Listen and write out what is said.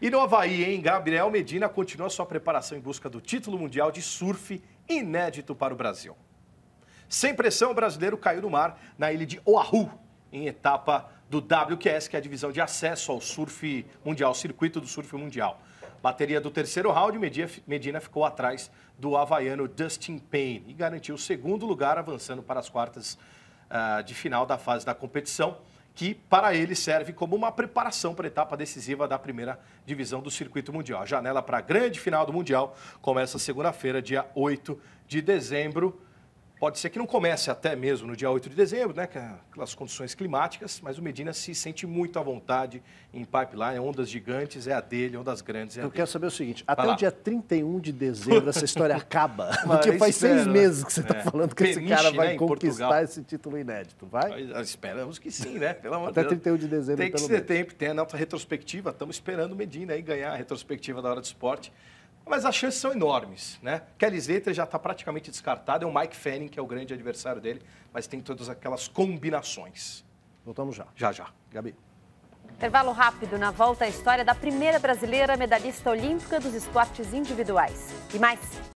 E no Havaí, hein? Gabriel Medina continua sua preparação em busca do título mundial de surf inédito para o Brasil. Sem pressão, o brasileiro caiu no mar na ilha de Oahu, em etapa do WQS, que é a divisão de acesso ao surf mundial, circuito do surf mundial. Bateria do terceiro round, Medina ficou atrás do havaiano Dustin Payne e garantiu o segundo lugar, avançando para as quartas uh, de final da fase da competição que para ele serve como uma preparação para a etapa decisiva da primeira divisão do circuito mundial. A janela para a grande final do Mundial começa segunda-feira, dia 8 de dezembro. Pode ser que não comece até mesmo no dia 8 de dezembro, né, é aquelas condições climáticas, mas o Medina se sente muito à vontade em pipeline, é ondas gigantes é a dele, ondas grandes é a Eu dele. quero saber o seguinte, Vai até lá. o dia 31 de dezembro essa história acaba, porque faz espero, é seis meses que você está é. falando que Peniche, esse cara vai né, conquistar esse título inédito, vai? Nós ah, esperamos que sim, né? Pelo amor até 31 de dezembro, Tem que se menos. tempo, tem a nossa retrospectiva, estamos esperando o Medina aí ganhar a retrospectiva da Hora do Esporte mas as chances são enormes, né? Kelly Slater já está praticamente descartado, é o Mike Fanning, que é o grande adversário dele, mas tem todas aquelas combinações. Voltamos já. Já, já. Gabi. Intervalo rápido na volta à história da primeira brasileira medalhista olímpica dos esportes individuais. E mais.